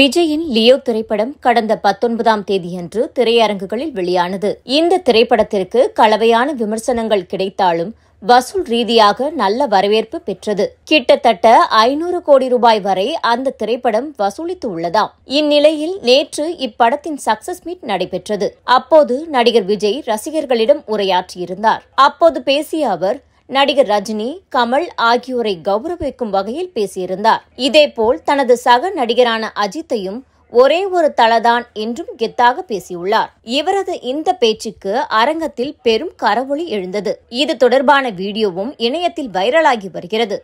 விஜயின் லியோ திரைப்படம் கடந்த பத்தொன்பதாம் தேதியன்று திரையரங்குகளில் வெளியானது இந்த திரைப்படத்திற்கு கலவையான விமர்சனங்கள் கிடைத்தாலும் வசூல் ரீதியாக நல்ல வரவேற்பு பெற்றது கிட்டத்தட்ட ஐநூறு கோடி ரூபாய் வரை அந்த திரைப்படம் வசூலித்து உள்ளதாம் இந்நிலையில் நேற்று இப்படத்தின் சக்சஸ் மீட் நடைபெற்றது அப்போது நடிகர் விஜய் ரசிகர்களிடம் உரையாற்றியிருந்தார் அப்போது பேசிய அவர் நடிகர் ரஜினி கமல் ஆகியோரை கௌரவிக்கும் வகையில் பேசியிருந்தார் இதேபோல் தனது சக நடிகரான அஜித்தையும் ஒரே ஒரு தளதான் என்றும் கெத்தாக பேசியுள்ளார் இவரது இந்த பேச்சுக்கு அரங்கத்தில் பெரும் கரவொளி எழுந்தது இது தொடர்பான வீடியோவும் இணையத்தில் வைரலாகி வருகிறது